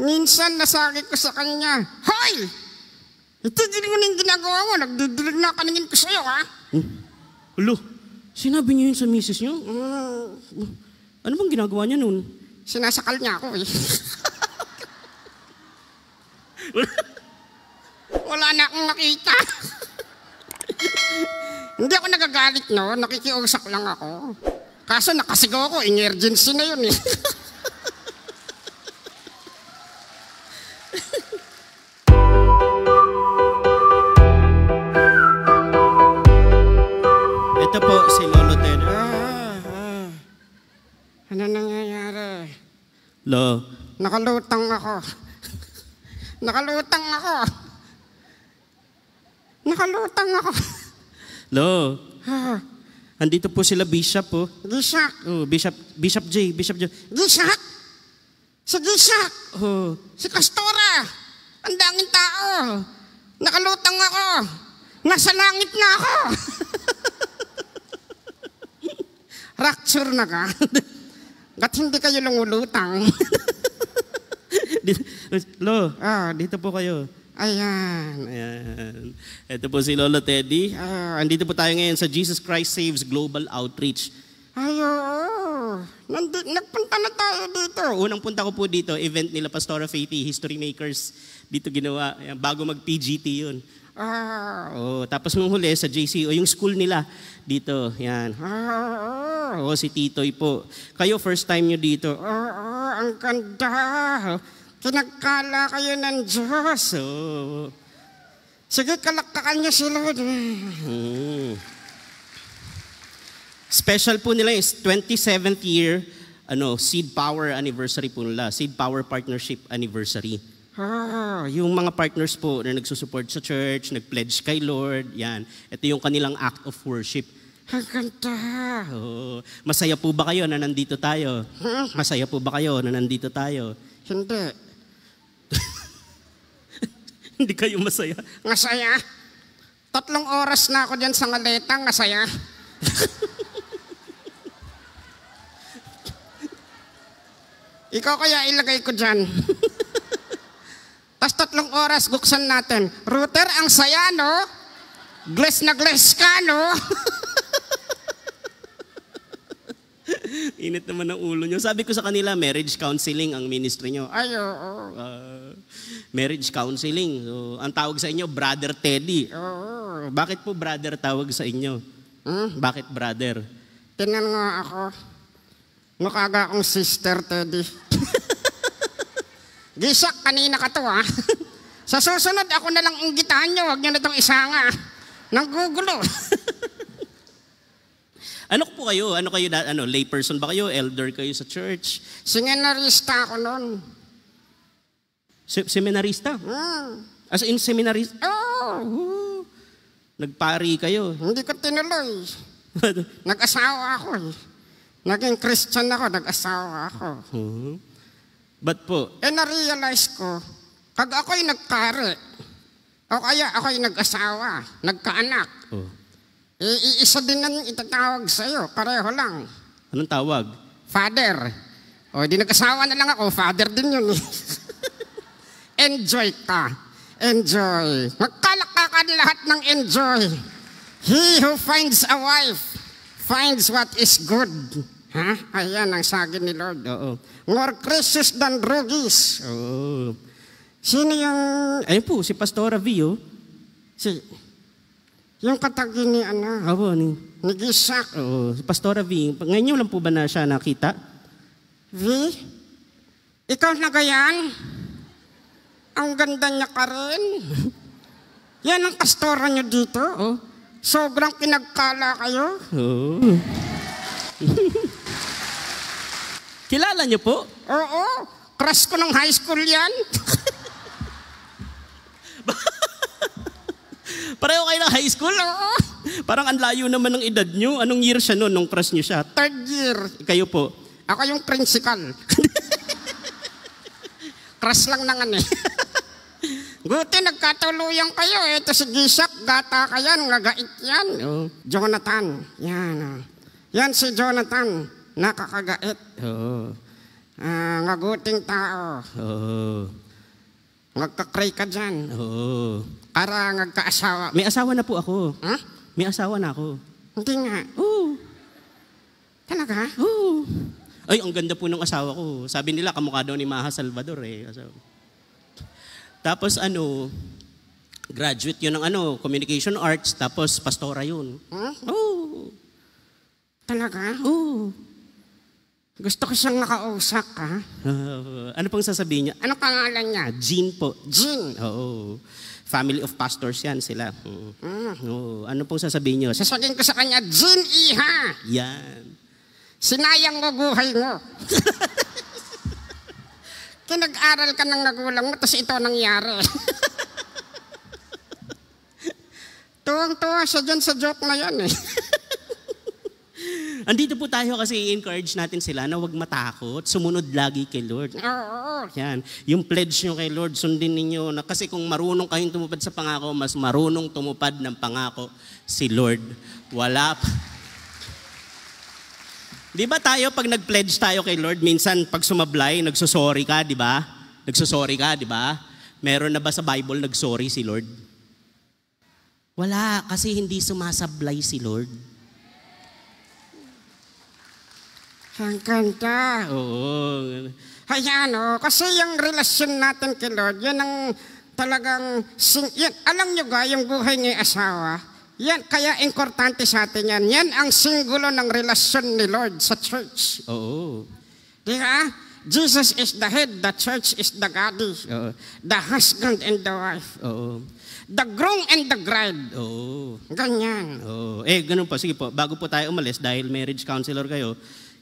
Minsan nasakit ko sa kanya, Hoy! Ito din mo yung ginagawa mo, nagdidilig na kaningin ko sa'yo, ha? Hmm? Ulo, sinabi niyo yun sa misis niyo? Uh, ano bang ginagawa niya noon? Sinasakal niya ako, eh. Wala na akong makita. Hindi ako nagagalit, no? Nakikiusap lang ako. Kaso nakasigaw ako, emergency na yun, eh. Ito po si Lolo Ted. Ah, ah. Ano nangyayari? Lo. Nakalutang ako. Nakalutang ako. Nakalutang ako. Lo. Ah. Andito po sila Bishop po. Oh. Bishop. Oh, Bishop Bishop J, Bishop J. Bishop. Si Bishop. Oh. Si Castora. Ang daming tao. Nakalutang ako. Nasa langit na ako. Rapture na ka. Ba't hindi kayo nangulutang? Lo, ah, dito po kayo. Ayan. Ayan. Ito po si Lolo Teddy. Ah, andito po tayo ngayon sa Jesus Christ Saves Global Outreach. Ay, oo. Nandi- nagpunta na tayo dito. Unang punta ko po dito, event nila Pastora Faithy, History Makers. Dito ginawa, Ayan, bago mag-PGT yun. Arr! Oh, tapos nung huli sa JCO, oh, yung school nila dito, yan. Arr! Oh, si Titoy po. Kayo first time nyo dito. Arr! Arr! Ang ganda! Pinagkala kayo ng Diyos. Oh. Sige, kalakkakan niya sila. Hmm. Special po nila is 27th year ano, Seed Power Anniversary po nila. Seed Power Partnership Anniversary. Ah, yung mga partners po na nagsusupport sa church, nag-pledge kay Lord, yan. Ito yung kanilang act of worship. Ang ganda! Oh. Masaya po ba kayo na nandito tayo? Hmm? Masaya po ba kayo na nandito tayo? Hindi. Hindi kayo masaya? Masaya? Tatlong oras na ako dyan sa ngaleta, masaya. Ikaw kaya ilagay ko dyan. Tapos tatlong oras buksan natin. Router, ang saya, no? Gles na gles ka, no? Init naman ang ulo nyo. Sabi ko sa kanila, marriage counseling ang ministry nyo. Ay, Uh, marriage counseling. So, ang tawag sa inyo, Brother Teddy. Oo. Bakit po brother tawag sa inyo? Hmm? Bakit brother? Tingnan nga ako. Mukha akong sister, Teddy. Gisak kanina ka to ha. Sa susunod, ako na lang ang gitahan nyo. Huwag nyo na itong isanga. Nanggugulo. ano po kayo? Ano kayo? Na, ano, layperson ba kayo? Elder kayo sa church? Seminarista ako noon. Se- seminarista? Mm. As in seminarista? Oh. Nagpari kayo. Hindi ko tinuloy. Nag-asawa ako. Naging Christian ako, nag-asawa ako. Mm-hmm. But po? Eh na-realize ko, pag ako'y nagkare, o kaya ako'y nag-asawa, nagkaanak, oh. iisa din ang itatawag sa'yo, pareho lang. Anong tawag? Father. O di nag-asawa na lang ako, father din yun. Eh. enjoy ka. Enjoy. Magkalaka ka lahat ng enjoy. He who finds a wife finds what is good Ha? Ayan ang sagin ni Lord. Oo. More crisis than druggies. Oo. Sino yung... Ayun po, si Pastora V. Oh. Si... Yung katagi ni ano? Oo, ni... Ni Gisak. Oo, si Pastora V. Ngayon lang po ba na siya nakita? V? Ikaw na gayan? Ang ganda niya ka rin. Yan ang pastora niyo dito. Oh. Sobrang kinagkala kayo. Oh. Kilala niyo po? Oo. Crush ko ng high school yan. Pareho kayo ng high school? Oo. Parang ang layo naman ng edad niyo. Anong year siya noon nung crush niyo siya? Third year. Kayo po? Ako yung principal. crush lang naman eh. Buti nagkatuluyan kayo. Eh. Ito si Gisak, gata ka yan, gagait yan. Oh, Jonathan, yan. Oh. Yan si Jonathan nakakagait. Oo. Uh, mabuting tao. Oo. Magkakray ka dyan. Oo. Para nagka-asawa. May asawa na po ako. Ha? Huh? May asawa na ako. Hindi nga. Oo. Talaga? Oo. Ay, ang ganda po ng asawa ko. Sabi nila, kamukha daw ni Maha Salvador eh. Asawa. Tapos ano, graduate yun ng ano, communication arts, tapos pastora yun. Huh? Oo. Talaga? Oo. Gusto ko siyang nakausap, ha? Uh, ano pong sasabihin niya? Ano pangalan niya? Jean po. Jean! Oo. Family of pastors yan sila. Oo. Oh, Oo. Ano pong sasabihin niyo? Sasabihin ko sa kanya, Jean Iha! Yan. Sinayang mo buhay mo. Kung nag-aral ka ng nagulang mo, tapos ito nangyari. Tuwang-tuwa siya dyan sa joke na yan eh. Andito po tayo kasi i-encourage natin sila na huwag matakot, sumunod lagi kay Lord. Yan. Yung pledge nyo kay Lord, sundin ninyo. Na kasi kung marunong kayong tumupad sa pangako, mas marunong tumupad ng pangako si Lord. Wala pa. Di ba tayo, pag nag-pledge tayo kay Lord, minsan pag sumablay, nagsosorry ka, di ba? Nagsosorry ka, di ba? Meron na ba sa Bible nagsorry si Lord? Wala, kasi hindi sumasablay si Lord. Ang ganda. Oo. Hayaan o. Oh, kasi yung relasyon natin kay Lord, yan ang talagang, sing- yun, alam nyo ga, yung buhay ng asawa, yan, kaya importante sa atin yan. Yan ang singgulo ng relasyon ni Lord sa church. Oo. Di ba? Jesus is the head, the church is the body. Oo. The husband and the wife. Oo. The groom and the bride. Oo. Ganyan. Oo. Eh, ganun po. Sige po, bago po tayo umalis, dahil marriage counselor kayo,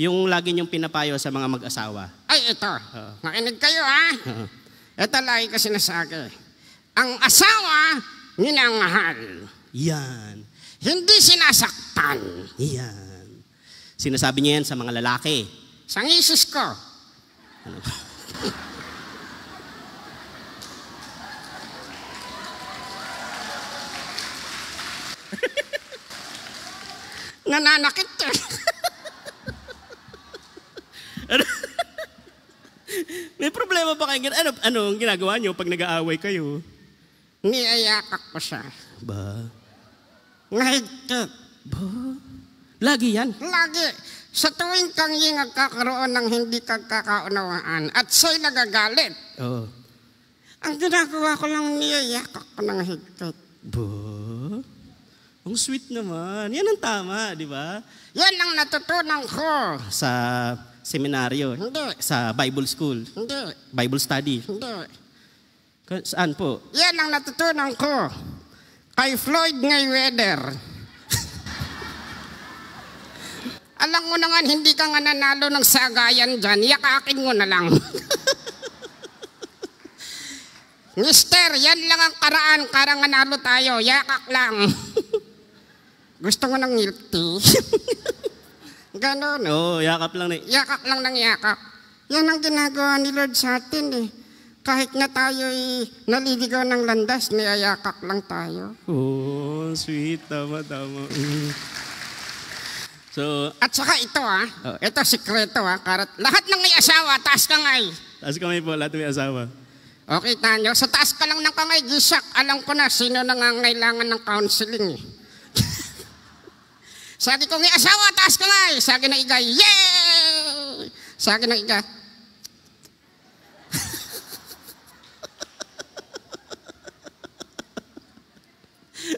yung lagi niyong pinapayo sa mga mag-asawa. Ay, ito. Uh, Makinig kayo, ha? Uh, ito lagi ko sinasabi. Ang asawa, minangahal. Yan. Hindi sinasaktan. Yan. Sinasabi niya yan sa mga lalaki. Sa isis ko. Ano? Nananakit Ano? May problema ba kayo? Ano, ano ang ginagawa nyo pag nag-aaway kayo? Niyayakak ko siya. Ba? Ngahigkit. Ba? Lagi yan? Lagi. Sa tuwing kang nagkakaroon ng hindi kagkakaunawaan at siya'y nagagalit. Oo. Oh. Ang ginagawa ko lang niyayakak ko ng higkit. Ba? Ang sweet naman. Yan ang tama, di ba? Yan ang natutunan ko. Sa seminaryo? Hindi. Sa Bible school? Hindi. Bible study? Hindi. Saan po? Yan ang natutunan ko. Kay Floyd Mayweather. Alam mo na nga, hindi ka nga nanalo ng sagayan dyan. Yakakin mo na lang. Mister, yan lang ang karaan para nanalo tayo. Yakak lang. Gusto mo ng milk Ganon, oh, yakap lang na, yakap lang ng yakap. Yan ang ginagawa ni Lord sa atin eh. Kahit na tayo'y naliligaw ng landas, niyayakap lang tayo. Oh, sweet. Tama, tama. so, At saka ito ah, oh. ito sikreto ah, karat, lahat ng may asawa, taas kamay. Taas kamay po, lahat may asawa. Okay, tanyo, sa taas ka lang ng kangay, gisak, alam ko na sino nangangailangan ng counseling eh. Sa akin kong asawa, taas ka nga. Sa na igay, yay! Sa na igay.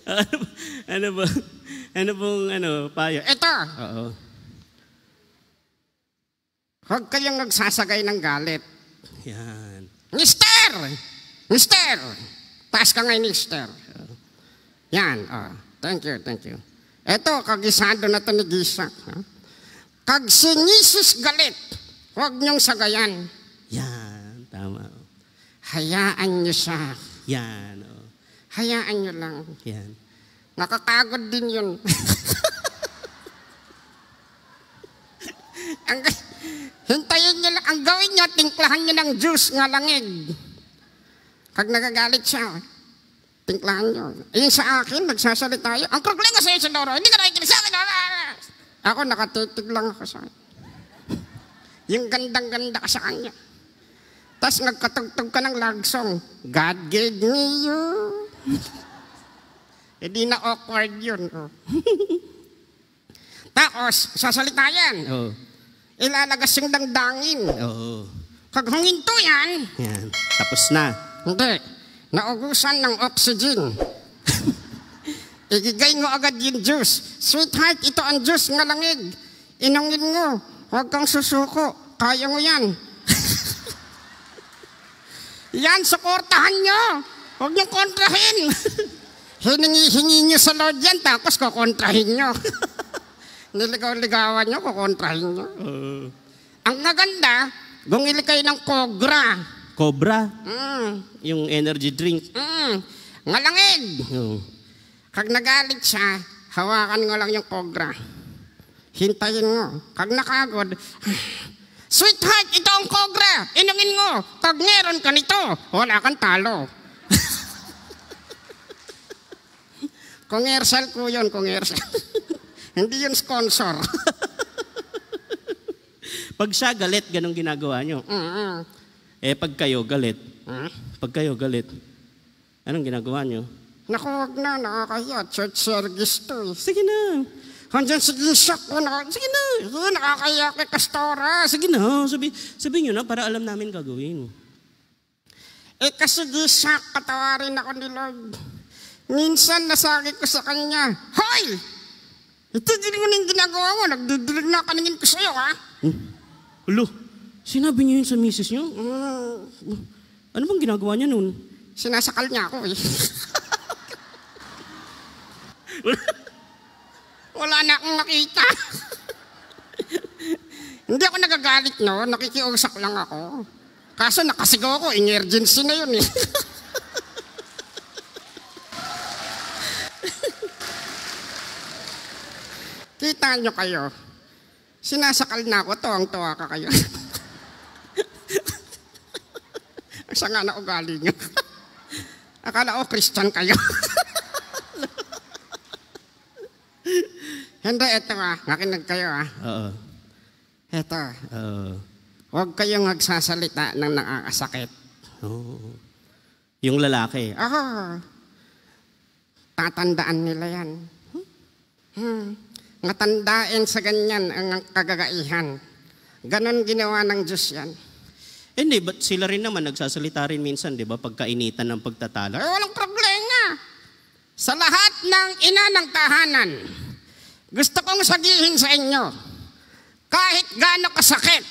ano, ano ba? Ano pong ano, ano, payo? Ito! Oo. Huwag kayong nagsasagay ng galit. Yan. Mister! Mister! Taas ka ngayon, Mister. Yan. Oh. Thank you, thank you. Ito, kagisado na ito ni Gisa. Kag sinisis galit, huwag niyong sagayan. Yan, tama. Hayaan niyo siya. Yan. Oh. Hayaan niyo lang. Yan. Nakakagod din yun. ang, hintayin niyo lang. Ang gawin niyo, tingklahan niyo ng juice nga langig. Kag nagagalit siya, oh. Tinglaan nyo. Ayun eh, sa akin, nagsasalita yun. Ang problema sa'yo, Sindoro, hindi ka nakikinig sa akin. Ako, nakatitig lang ako sa Yung gandang-ganda ka sa kanya. Tapos nagkatugtog ka ng love song. God gave me you. e na awkward yun. Oh. Tapos, sasalita yan. Oh. Ilalagas yung dangdangin. Oo. Oh. Kag humintong yan. Yan. Tapos na. Hindi. Naugusan ng oxygen. Igigay mo agad yung juice. Sweetheart, ito ang juice na langig. Inungin mo. Huwag kang susuko. Kaya mo yan. yan, suportahan nyo. Huwag nyo kontrahin. Hiningi-hingi nyo sa Lord yan, tapos kukontrahin nyo. Niligaw-ligawan nyo, kukontrahin nyo. Uh. Ang naganda, bumili kayo ng kogra. Cobra. Mm. Yung energy drink. Mm. Ngalangin! Mm. Kag nagalit siya, hawakan mo lang yung cobra. Hintayin mo. Kag nakagod, Sweetheart, ito ang cobra. Inungin mo. Kag meron ka nito, wala kang talo. Commercial ko yun, commercial. Hindi yun sponsor. Pag siya galit, ganun ginagawa nyo. Mm-hmm. Eh pag kayo galit, Hmm? pag kayo galit, anong ginagawa nyo? Naku, wag na, nakakahiya. Church service to. Eh. Sige na, Hanggang sa gisok ko na, sige na, nakakahiya kay Kastora. sige na, oh. sabi, sabihin nyo na para alam namin gagawin. Eh kasi gisak, patawarin ako ni Lord. Minsan nasakit ko sa kanya, Hoy! Ito din mo na yung ginagawa mo, nagdidilig na kaningin ko sa'yo, ha? Hmm? Ulo, Sinabi niyo yun sa misis niyo? Ah, ano bang ginagawa niya noon? Sinasakal niya ako eh. Wala na akong nakita. Hindi ako nagagalit, no? Nakikiusap lang ako. Kaso nakasigaw ako, emergency na yun eh. Kita nyo kayo. Sinasakal na ako, tuwang-tuwa ka kayo. Isa nga na ugali niyo. Akala ko, oh, Christian kayo. Hindi, eto ah. Makinig kayo ah. Oo. Eto. Oo. Huwag kayong magsasalita ng nakakasakit. Oo. Yung lalaki. Oo. tatandaan nila yan. Hmm. Natandain sa ganyan ang kagagaihan. Ganon ginawa ng Diyos yan. Hindi, but sila rin naman nagsasalita rin minsan, di ba, pagkainitan ng pagtatalo. Eh, walang problema. Sa lahat ng ina ng tahanan, gusto kong sagihin sa inyo, kahit gaano kasakit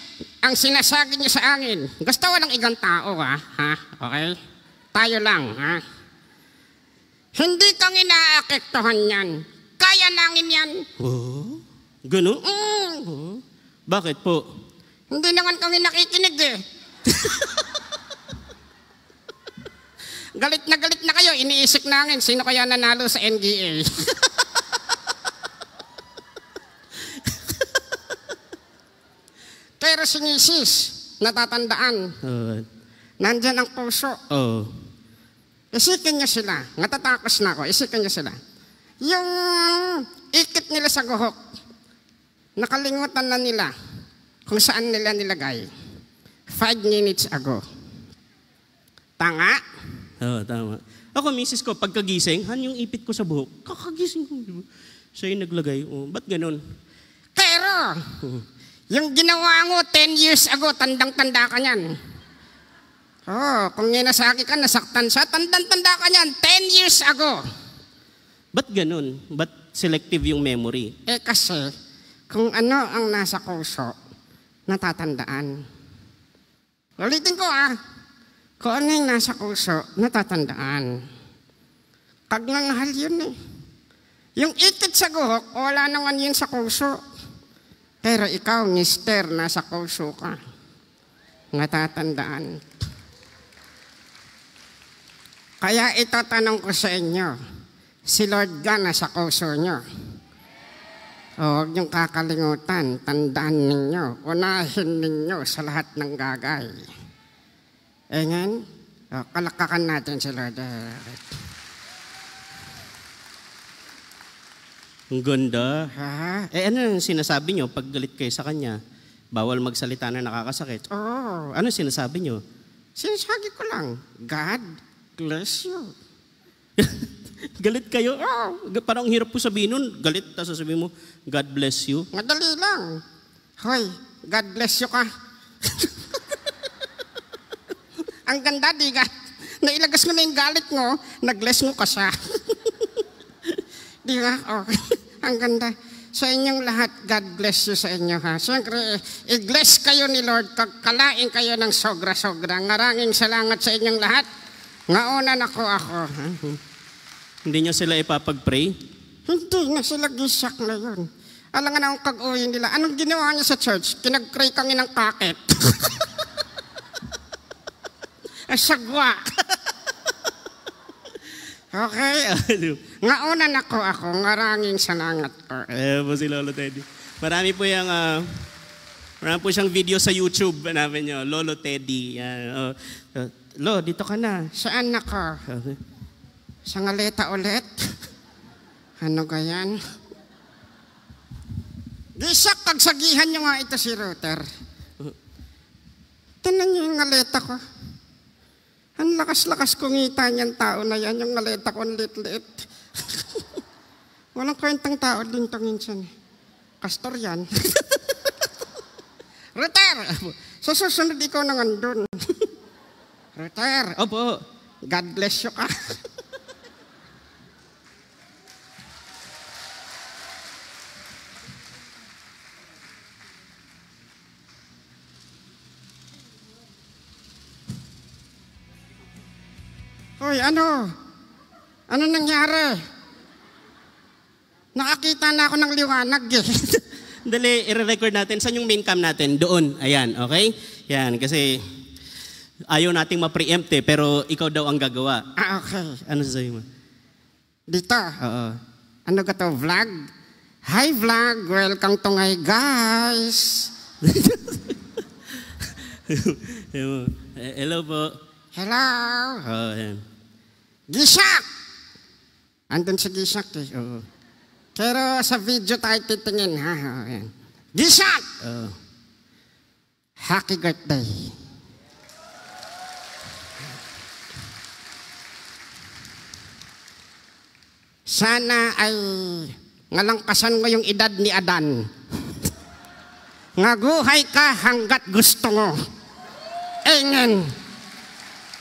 ang sinasabi niyo sa angin, gusto ko ng igang tao, ha? ha? Okay? Tayo lang, ha? Hindi kang inaakektuhan yan. Kaya nangin yan. Oh, ganun? Mm. Oh. Bakit po? Hindi naman kami nakikinig eh galit na galit na kayo, iniisip namin, sino kaya nanalo sa NGA? Pero si Mrs., natatandaan. Uh, Nandyan ang puso. Oo. Uh, Isikin niyo sila. Natatakos na ako. Isikin niyo sila. Yung ikit nila sa guhok, nakalimutan na nila kung saan nila nilagay five minutes ago. Tanga? Oo, oh, tama. Ako, misis ko, pagkagising, han yung ipit ko sa buhok. Kakagising ko, Diba? ba? Siya yung naglagay. Oh, ba't ganun? Pero, yung ginawa mo 10 years ago, tandang-tanda ka niyan. Oh, kung ninasaki ka, nasaktan siya, tandang-tanda ka niyan, 10 years ago. Ba't ganun? Ba't selective yung memory? Eh kasi, kung ano ang nasa kuso, natatandaan. Ulitin ko ah, kung ano yung nasa puso, natatandaan. Pagnanghal yun eh. Yung itit sa guhok, wala naman yun sa puso. Pero ikaw, mister, nasa puso ka. Natatandaan. Kaya ito tanong ko sa inyo, si Lord ga nasa puso nyo. Oh, huwag niyong kakalimutan, tandaan ninyo, unahin ninyo sa lahat ng gagay. Amen? O, oh, kalakakan natin si Lord. Ang ganda. Ha? Eh ano yung sinasabi niyo pag galit kayo sa kanya? Bawal magsalita na nakakasakit. Oo. Oh, ano sinasabi niyo? Sinasabi ko lang, God bless you. galit kayo. Arr! Ah, parang hirap po sabihin nun. Galit, tapos sasabihin mo, God bless you. Madali lang. Hoy, God bless you ka. Ang ganda, di ka. Nailagas mo na yung galit mo, nagless mo ka siya. di ba? Oh. Ang ganda. Sa inyong lahat, God bless you sa inyo ha. Siyempre, i-bless kayo ni Lord, kalain kayo ng sogra-sogra. Ngaranging salamat sa inyong lahat. Ngaonan ako ako. Ha? Hindi nyo sila ipapag-pray? Hindi na sila gisak na yun. Alam nga na ang kag-uwi nila. Anong ginawa niya sa church? Kinag-pray kami ng Ay, eh, sagwa. okay. nga una na ko ako, ngarangin sa nangat ko. Eh, po si Lolo Teddy. Marami po yung, uh, marami po siyang video sa YouTube, hanapin nyo, Lolo Teddy. Yan. Uh, oh. uh, Lo, dito ka na. Saan na ka? Okay. Sangaleta ulit. ano gayan? Gisak, kagsagihan nyo nga ito si Router. Tanan nyo yung ngaleta ko. Ang lakas-lakas kong ngita niyan tao na yan, yung ngaleta ko ang lit-lit. Walang kwentang tao din to minsan. Kastor yan. Router! Sa so, susunod ikaw na nga doon. Router! Opo. God bless you ka. Hoy, ano? Ano nangyari? Nakakita na ako ng liwanag eh. Dali, i-record natin. sa yung main cam natin? Doon. Ayan, okay? Yan, kasi ayaw nating ma-preempt eh, pero ikaw daw ang gagawa. Ah, okay. Ano sa'yo mo? Dito. Oo. Ano ka to, vlog? Hi vlog, welcome to ngay guys. Hello po. Hello. Oh, yan. Gisak! Andun si Gisak. Eh. Oo. Pero sa video tayo titingin. Ha? Oo, yan. Gisak! Oo. Happy birthday. Sana ay ngalangkasan mo yung edad ni Adan. Ngaguhay ka hanggat gusto mo. Amen.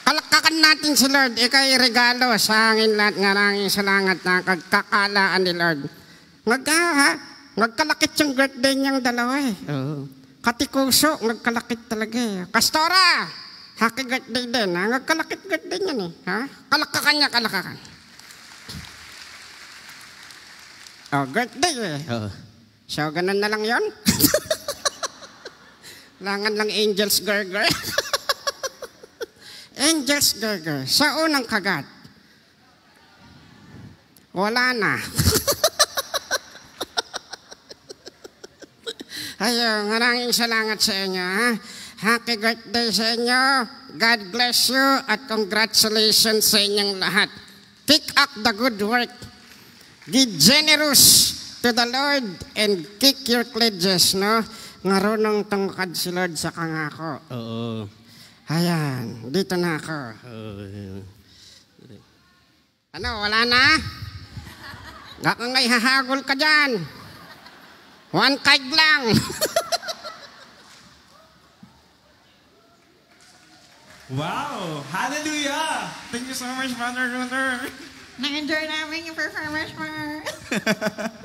Kalakakan natin si Lord, ikay regalo sa hangin lahat nga langin sa na kagkakalaan ni Lord. Ngagka, ha? Ngagkalakit yung birthday niyang dalawa eh. Oo. Katikuso, nagkalakit talaga eh. Kastora! Happy birthday din ha? Ngagkalakit birthday niyan eh. Ha? Kalakakan niya, kalakakan. Oh, birthday eh. Oo. So, ganun na lang yon. Langan lang angels, girl, girl. Engelsberger, sa unang kagat. Wala na. Ayun, maraming salamat sa inyo. Ha? Happy birthday sa inyo. God bless you at congratulations sa inyong lahat. Pick up the good work. Be generous to the Lord and kick your pledges, no? Ngarunong tungkad si Lord sa kangako. Oo. Ayan, dito na ako. Ano, wala na? Ako nga ihahagol ka dyan. One keg lang. wow! Hallelujah! Thank you so much, Father Gunther. Na-enjoy namin yung performance mo.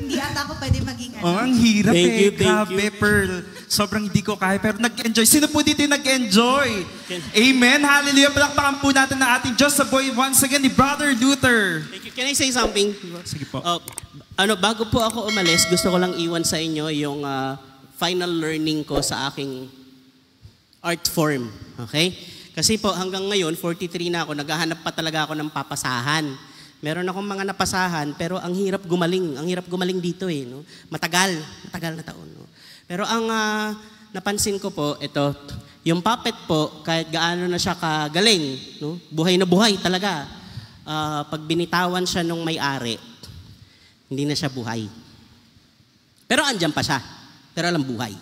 hindi ata ako pwede maging ano. Oh, ang hirap thank eh. You, thank Grabe, you. Pearl. Sobrang hindi ko kaya, pero nag-enjoy. Sino po dito yung nag-enjoy? Amen. Hallelujah. Palakpakan po natin ng ating Just sa Boy once again ni Brother Luther. Thank you. Can I say something? Sige po. Uh, ano, bago po ako umalis, gusto ko lang iwan sa inyo yung uh, final learning ko sa aking art form. Okay? Kasi po hanggang ngayon, 43 na ako, naghahanap pa talaga ako ng papasahan. Meron akong mga napasahan, pero ang hirap gumaling. Ang hirap gumaling dito eh. No? Matagal, matagal na taon. No? Pero ang uh, napansin ko po, ito, yung puppet po, kahit gaano na siya kagaling, no? buhay na buhay talaga. Uh, pag binitawan siya nung may-ari, hindi na siya buhay. Pero andyan pa siya. Pero alam buhay.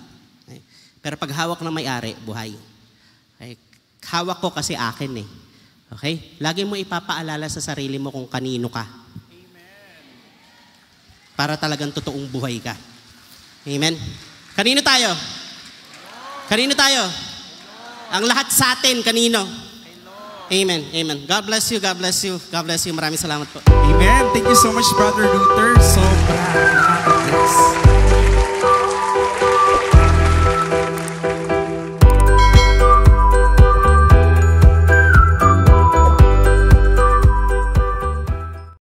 Eh, pero pag hawak ng may-ari, buhay. Eh, hawak ko kasi akin eh. Okay? Lagi mo ipapaalala sa sarili mo kung kanino ka. Amen. Para talagang totoong buhay ka. Amen? Kanino tayo? Kanino tayo? Ang lahat sa atin, kanino? Amen. Amen. God bless you. God bless you. God bless you. Maraming salamat po. Amen. Thank you so much, Brother Luther. Sobra. Bless.